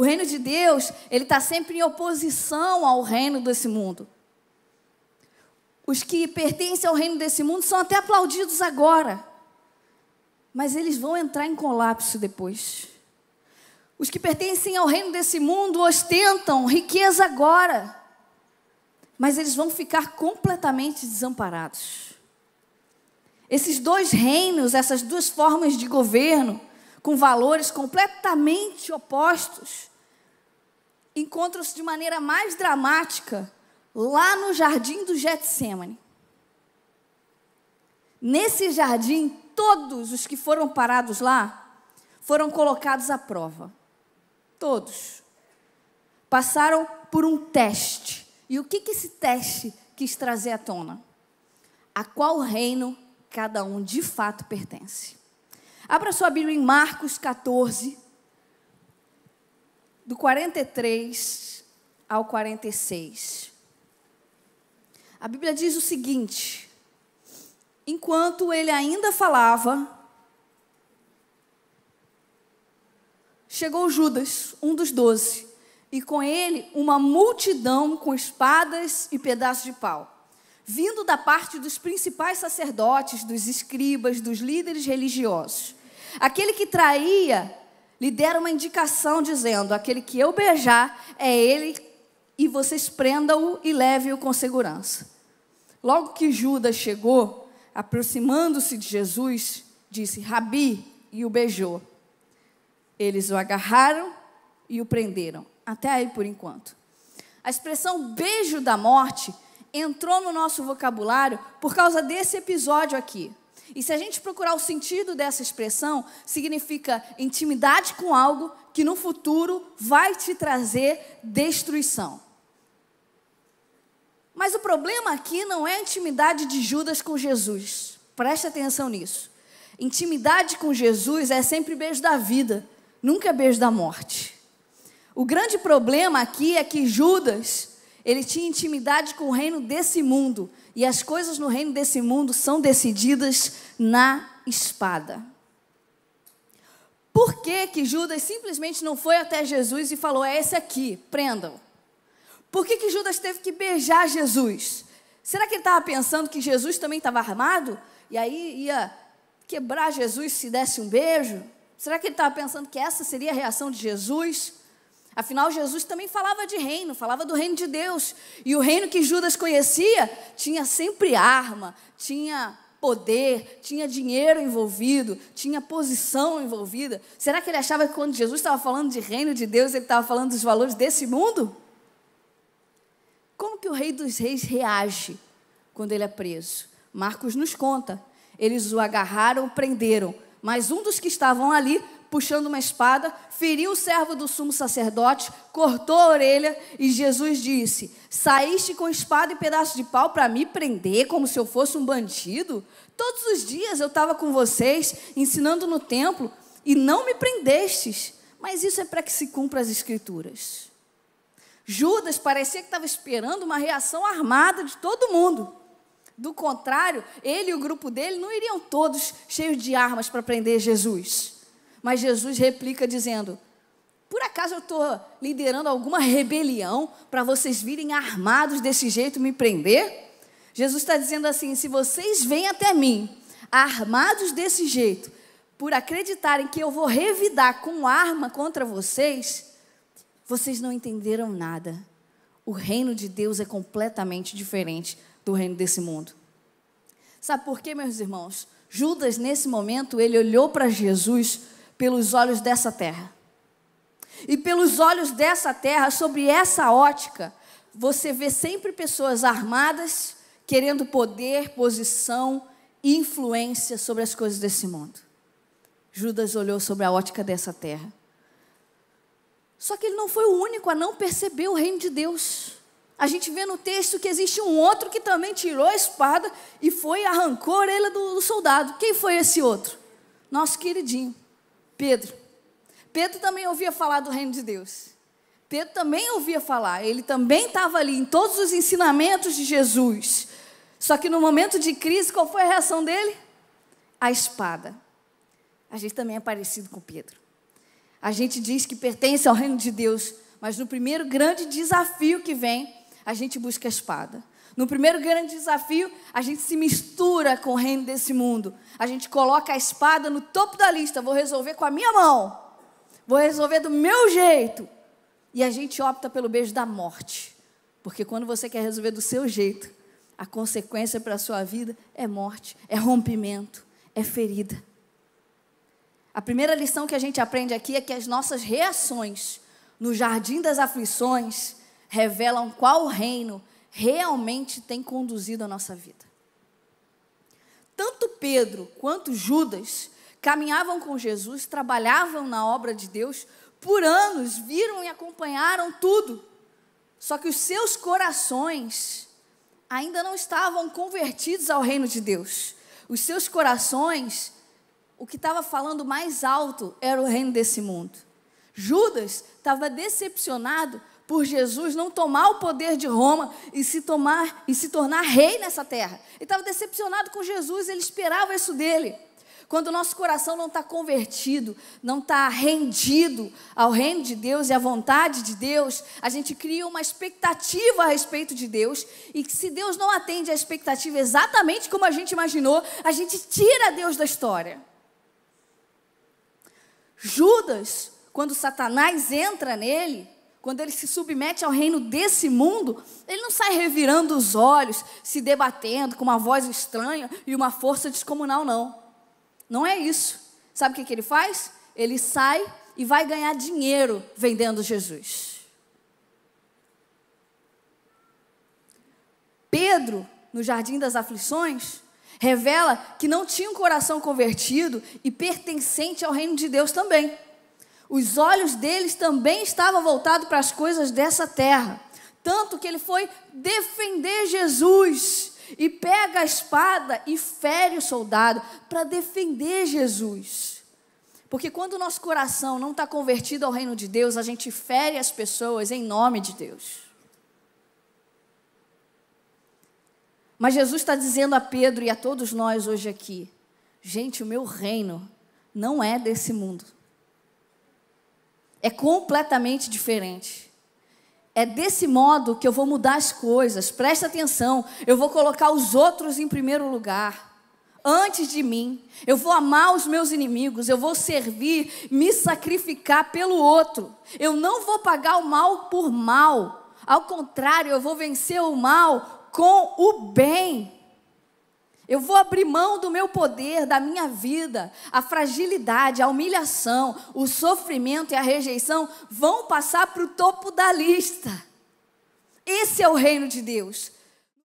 O reino de Deus, ele está sempre em oposição ao reino desse mundo. Os que pertencem ao reino desse mundo são até aplaudidos agora, mas eles vão entrar em colapso depois. Os que pertencem ao reino desse mundo ostentam riqueza agora, mas eles vão ficar completamente desamparados. Esses dois reinos, essas duas formas de governo, com valores completamente opostos, encontram-se de maneira mais dramática lá no jardim do Getsemane. Nesse jardim, todos os que foram parados lá foram colocados à prova. Todos. Passaram por um teste. E o que, que esse teste quis trazer à tona? A qual reino cada um de fato pertence. Abra sua Bíblia em Marcos 14, do 43 ao 46. A Bíblia diz o seguinte: enquanto ele ainda falava, chegou Judas, um dos doze, e com ele uma multidão com espadas e pedaços de pau vindo da parte dos principais sacerdotes, dos escribas, dos líderes religiosos. Aquele que traía lhe deram uma indicação dizendo: aquele que eu beijar é ele, e vocês prendam-o e levem-o com segurança. Logo que Judas chegou, aproximando-se de Jesus, disse: Rabi, e o beijou. Eles o agarraram e o prenderam. Até aí por enquanto. A expressão beijo da morte entrou no nosso vocabulário por causa desse episódio aqui. E se a gente procurar o sentido dessa expressão, significa intimidade com algo que no futuro vai te trazer destruição. Mas o problema aqui não é a intimidade de Judas com Jesus. Preste atenção nisso. Intimidade com Jesus é sempre beijo da vida, nunca é beijo da morte. O grande problema aqui é que Judas ele tinha intimidade com o reino desse mundo. E as coisas no reino desse mundo são decididas na espada. Por que, que Judas simplesmente não foi até Jesus e falou: É esse aqui, prendam? Por que, que Judas teve que beijar Jesus? Será que ele estava pensando que Jesus também estava armado? E aí ia quebrar Jesus se desse um beijo? Será que ele estava pensando que essa seria a reação de Jesus? Afinal, Jesus também falava de reino, falava do reino de Deus. E o reino que Judas conhecia tinha sempre arma, tinha poder, tinha dinheiro envolvido, tinha posição envolvida. Será que ele achava que quando Jesus estava falando de reino de Deus, ele estava falando dos valores desse mundo? Como que o rei dos reis reage quando ele é preso? Marcos nos conta. Eles o agarraram, prenderam, mas um dos que estavam ali puxando uma espada, feriu o servo do sumo sacerdote, cortou a orelha e Jesus disse: Saíste com espada e pedaço de pau para me prender como se eu fosse um bandido? Todos os dias eu estava com vocês, ensinando no templo, e não me prendestes. Mas isso é para que se cumpra as escrituras. Judas parecia que estava esperando uma reação armada de todo mundo. Do contrário, ele e o grupo dele não iriam todos cheios de armas para prender Jesus. Mas Jesus replica dizendo: Por acaso eu estou liderando alguma rebelião para vocês virem armados desse jeito me prender? Jesus está dizendo assim: Se vocês vêm até mim armados desse jeito, por acreditarem que eu vou revidar com arma contra vocês, vocês não entenderam nada. O reino de Deus é completamente diferente do reino desse mundo. Sabe por quê, meus irmãos? Judas, nesse momento, ele olhou para Jesus pelos olhos dessa terra. E pelos olhos dessa terra, sobre essa ótica, você vê sempre pessoas armadas querendo poder, posição e influência sobre as coisas desse mundo. Judas olhou sobre a ótica dessa terra. Só que ele não foi o único a não perceber o reino de Deus. A gente vê no texto que existe um outro que também tirou a espada e foi arrancou a orelha do, do soldado. Quem foi esse outro? Nosso queridinho, Pedro. Pedro também ouvia falar do reino de Deus. Pedro também ouvia falar, ele também estava ali em todos os ensinamentos de Jesus. Só que no momento de crise, qual foi a reação dele? A espada. A gente também é parecido com Pedro. A gente diz que pertence ao reino de Deus, mas no primeiro grande desafio que vem, a gente busca a espada. No primeiro grande desafio, a gente se mistura com o reino desse mundo. A gente coloca a espada no topo da lista. Vou resolver com a minha mão. Vou resolver do meu jeito. E a gente opta pelo beijo da morte. Porque quando você quer resolver do seu jeito, a consequência para a sua vida é morte, é rompimento, é ferida. A primeira lição que a gente aprende aqui é que as nossas reações no jardim das aflições revelam qual reino realmente tem conduzido a nossa vida. Tanto Pedro quanto Judas caminhavam com Jesus, trabalhavam na obra de Deus por anos, viram e acompanharam tudo. Só que os seus corações ainda não estavam convertidos ao reino de Deus. Os seus corações, o que estava falando mais alto era o reino desse mundo. Judas estava decepcionado por Jesus não tomar o poder de Roma e se tomar e se tornar rei nessa terra. Ele estava decepcionado com Jesus, ele esperava isso dele. Quando o nosso coração não está convertido, não está rendido ao reino de Deus e à vontade de Deus, a gente cria uma expectativa a respeito de Deus. E que se Deus não atende à expectativa exatamente como a gente imaginou, a gente tira Deus da história. Judas, quando Satanás entra nele, quando ele se submete ao reino desse mundo, ele não sai revirando os olhos, se debatendo com uma voz estranha e uma força descomunal, não. Não é isso. Sabe o que, que ele faz? Ele sai e vai ganhar dinheiro vendendo Jesus. Pedro, no Jardim das Aflições, revela que não tinha um coração convertido e pertencente ao reino de Deus também. Os olhos deles também estavam voltados para as coisas dessa terra. Tanto que ele foi defender Jesus e pega a espada e fere o soldado para defender Jesus. Porque quando o nosso coração não está convertido ao reino de Deus, a gente fere as pessoas em nome de Deus. Mas Jesus está dizendo a Pedro e a todos nós hoje aqui: gente, o meu reino não é desse mundo. É completamente diferente. É desse modo que eu vou mudar as coisas. Presta atenção. Eu vou colocar os outros em primeiro lugar. Antes de mim. Eu vou amar os meus inimigos. Eu vou servir, me sacrificar pelo outro. Eu não vou pagar o mal por mal. Ao contrário, eu vou vencer o mal com o bem. Eu vou abrir mão do meu poder, da minha vida. A fragilidade, a humilhação, o sofrimento e a rejeição vão passar para o topo da lista. Esse é o reino de Deus.